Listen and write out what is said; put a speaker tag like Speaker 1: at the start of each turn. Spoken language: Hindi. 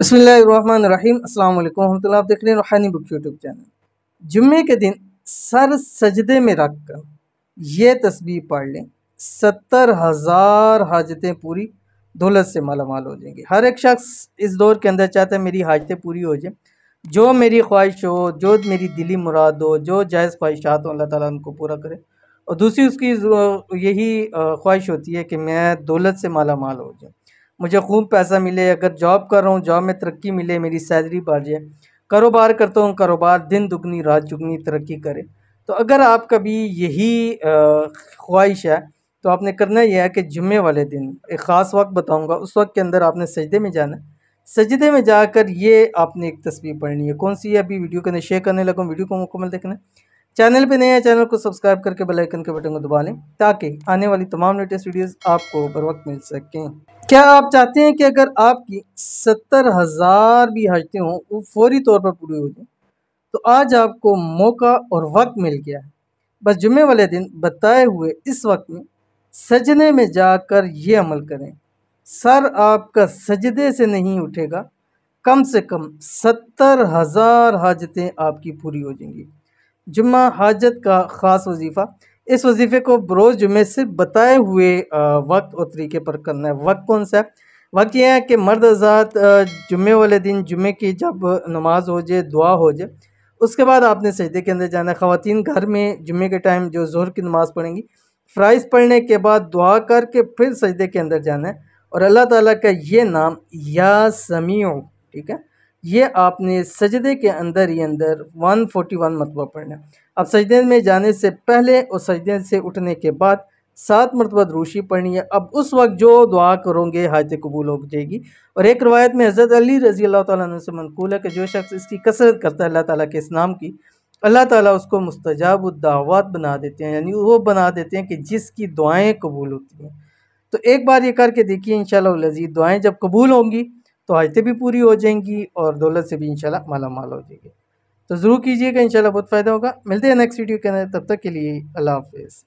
Speaker 1: बसमिलीम अल्लाम वरहमल आप देख रहे हैं रूहानी बुक यूट्यूब चैनल जुम्मे के दिन सर सजदे में रख कर ये तस्वीर पढ़ लें सत्तर हज़ार हाजतें पूरी दौलत से मालामाल हो जाएंगी हर एक शख्स इस दौर के अंदर चाहता है मेरी हाजतें पूरी हो जाएँ जो मेरी ख्वाहिश हो जो मेरी दिली मुराद हो जो जायज़ ख्वाहिशात हो अल्लाह ताली उनको पूरा करें और दूसरी उसकी यही ख्वाहिश होती है कि मैं दौलत से माला माल हो जाऊँ मुझे खूब पैसा मिले अगर जॉब कर रहा हूँ जॉब में तरक्की मिले मेरी सैलरी बढ़ जाए कारोबार करता हूँ कारोबार दिन दुगनी रात चुगनी तरक्की करे तो अगर आप कभी यही ख्वाहिश है तो आपने करना यह है कि जुम्मे वाले दिन एक ख़ास वक्त बताऊँगा उस वक्त के अंदर आपने सजदे में जाना है सजदे में जाकर ये आपने एक तस्वीर पढ़नी है कौन सी है अभी वीडियो के अंदर शेयर करने लगा वीडियो को मुकम्मल देखना चैनल पे नए हैं चैनल को सब्सक्राइब करके बेल आइकन के बटन को दबा लें ताकि आने वाली तमाम लेटेस्ट वीडियोस आपको बर वक्त मिल सकें क्या आप चाहते हैं कि अगर आपकी सत्तर हज़ार भी हजतें हों वो फौरी तौर पर पूरी हो जाए तो आज आपको मौका और वक्त मिल गया है बस जुमे वाले दिन बताए हुए इस वक्त में सजने में जाकर ये अमल करें सर आपका सजदे से नहीं उठेगा कम से कम सत्तर हज़ार हाजतें आपकी पूरी हो जाएंगी जुम्मा हाजत का ख़ास वजीफ़ा इस वजीफ़े को बरोज़ जुमे से बताए हुए वक्त और तरीके पर करना है वक्त कौन सा है वक्त यह है कि मर्द आज़ाद जुमे वाले दिन जुमे की जब नमाज हो जाए दुआ हो जाए उसके बाद आपने सजदे के अंदर जाना है ख़वान घर में जुमे के टाइम जो जहर की नमाज़ पढ़ेंगी फ़्राइज़ पढ़ने के बाद दुआ करके फिर सजदे के अंदर जाना है और अल्लाह ताला का ये नाम या समी ठीक है ये आपने सजदे के अंदर ही अंदर 141 मरतबा पढ़ना अब सजदे में जाने से पहले और सजदे से उठने के बाद सात मरतबा दरूशी पढ़नी है अब उस वक्त जो दुआ करोगे हाजत कबूल हो जाएगी और एक रवायत में हज़रत अली रज़ी अल्लाह ताली से मनकूल है कि जो शख्स इसकी कसरत करता है अल्लाह ताली के इस नाम की अल्लाह ताली उसको मुस्तजाब दावत बना देते हैं यानी वो बना देते हैं कि जिसकी दुआएँ कबूल होती हैं तो एक बार ये करके देखिए इन शजीद दुआएँ जब कबूल होंगी तो आयतें भी पूरी हो जाएंगी और दौलत से भी इंशाल्लाह माला माल हो जाएगी तो ज़रूर कीजिएगा इंशाल्लाह बहुत फ़ायदा होगा मिलते हैं नेक्स्ट वीडियो के अंदर तब तक के लिए अल्लाह हाफिज़